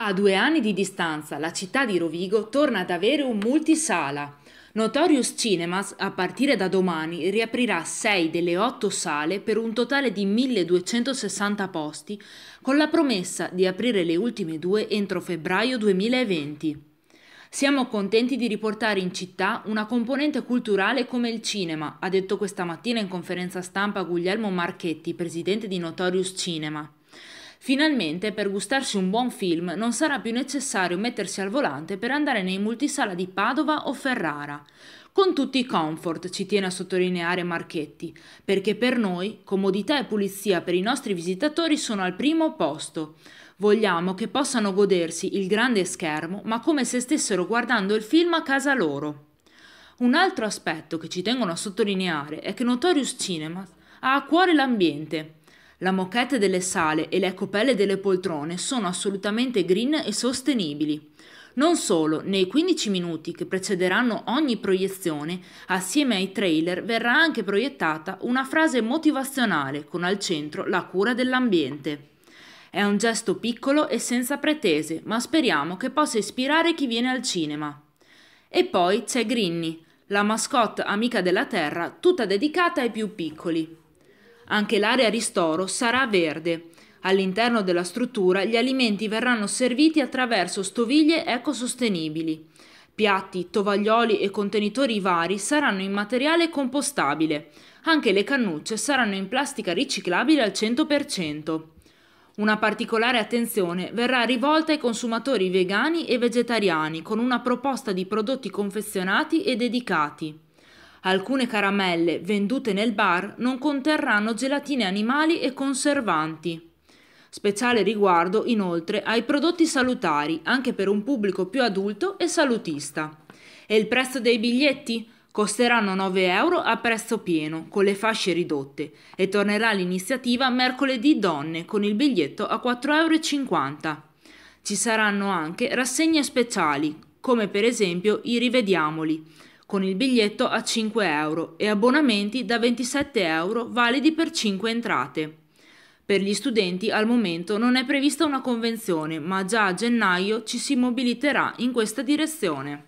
A due anni di distanza la città di Rovigo torna ad avere un multisala. Notorious Cinemas a partire da domani riaprirà 6 delle 8 sale per un totale di 1260 posti con la promessa di aprire le ultime due entro febbraio 2020. Siamo contenti di riportare in città una componente culturale come il cinema, ha detto questa mattina in conferenza stampa Guglielmo Marchetti, presidente di Notorious Cinema. Finalmente, per gustarsi un buon film, non sarà più necessario mettersi al volante per andare nei multisala di Padova o Ferrara. Con tutti i comfort, ci tiene a sottolineare Marchetti, perché per noi comodità e pulizia per i nostri visitatori sono al primo posto. Vogliamo che possano godersi il grande schermo, ma come se stessero guardando il film a casa loro. Un altro aspetto che ci tengono a sottolineare è che Notorious Cinema ha a cuore l'ambiente, la moquette delle sale e le copelle delle poltrone sono assolutamente green e sostenibili. Non solo, nei 15 minuti che precederanno ogni proiezione, assieme ai trailer verrà anche proiettata una frase motivazionale con al centro la cura dell'ambiente. È un gesto piccolo e senza pretese, ma speriamo che possa ispirare chi viene al cinema. E poi c'è Grinny, la mascotte amica della terra, tutta dedicata ai più piccoli. Anche l'area ristoro sarà verde. All'interno della struttura gli alimenti verranno serviti attraverso stoviglie ecosostenibili. Piatti, tovaglioli e contenitori vari saranno in materiale compostabile. Anche le cannucce saranno in plastica riciclabile al 100%. Una particolare attenzione verrà rivolta ai consumatori vegani e vegetariani con una proposta di prodotti confezionati e dedicati. Alcune caramelle vendute nel bar non conterranno gelatine animali e conservanti. Speciale riguardo inoltre ai prodotti salutari, anche per un pubblico più adulto e salutista. E il prezzo dei biglietti? Costeranno 9 euro a prezzo pieno, con le fasce ridotte, e tornerà l'iniziativa mercoledì donne con il biglietto a 4,50 euro. Ci saranno anche rassegne speciali, come per esempio i Rivediamoli, con il biglietto a 5 euro e abbonamenti da 27 euro validi per 5 entrate. Per gli studenti al momento non è prevista una convenzione, ma già a gennaio ci si mobiliterà in questa direzione.